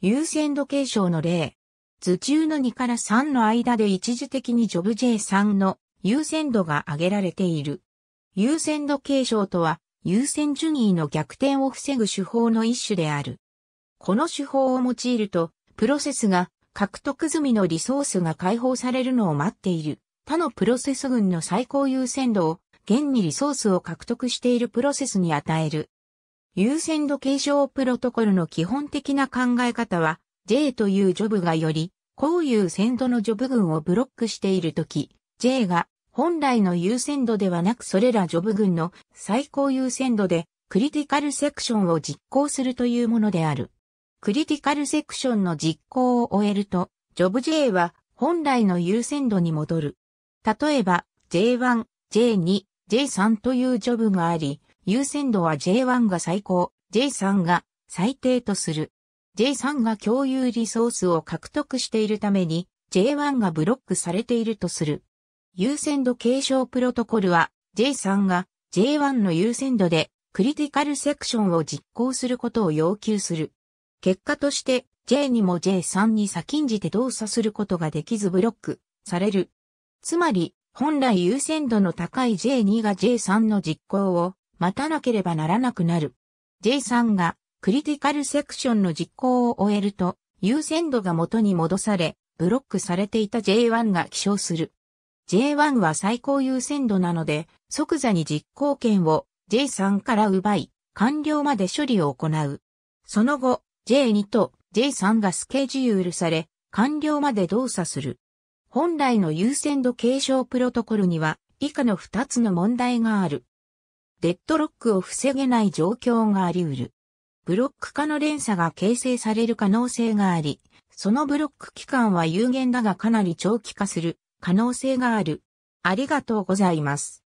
優先度継承の例。図中の2から3の間で一時的にジョブ J3 の優先度が上げられている。優先度継承とは、優先順位の逆転を防ぐ手法の一種である。この手法を用いると、プロセスが獲得済みのリソースが解放されるのを待っている。他のプロセス群の最高優先度を、現にリソースを獲得しているプロセスに与える。優先度継承プロトコルの基本的な考え方は、J というジョブがより、高優先度のジョブ群をブロックしているとき、J が本来の優先度ではなくそれらジョブ群の最高優先度でクリティカルセクションを実行するというものである。クリティカルセクションの実行を終えると、ジョブ J は本来の優先度に戻る。例えば、J1、J2、J3 というジョブがあり、優先度は J1 が最高、J3 が最低とする。J3 が共有リソースを獲得しているために J1 がブロックされているとする。優先度継承プロトコルは J3 が J1 の優先度でクリティカルセクションを実行することを要求する。結果として J にも J3 に先んじて動作することができずブロックされる。つまり本来優先度の高い J2 が J3 の実行を待たなければならなくなる。J さんがクリティカルセクションの実行を終えると、優先度が元に戻され、ブロックされていた J1 が起床する。J1 は最高優先度なので、即座に実行権を J3 から奪い、完了まで処理を行う。その後、J2 と J3 がスケジュールされ、完了まで動作する。本来の優先度継承プロトコルには、以下の2つの問題がある。デッドロックを防げない状況があり得る。ブロック化の連鎖が形成される可能性があり、そのブロック期間は有限だがかなり長期化する可能性がある。ありがとうございます。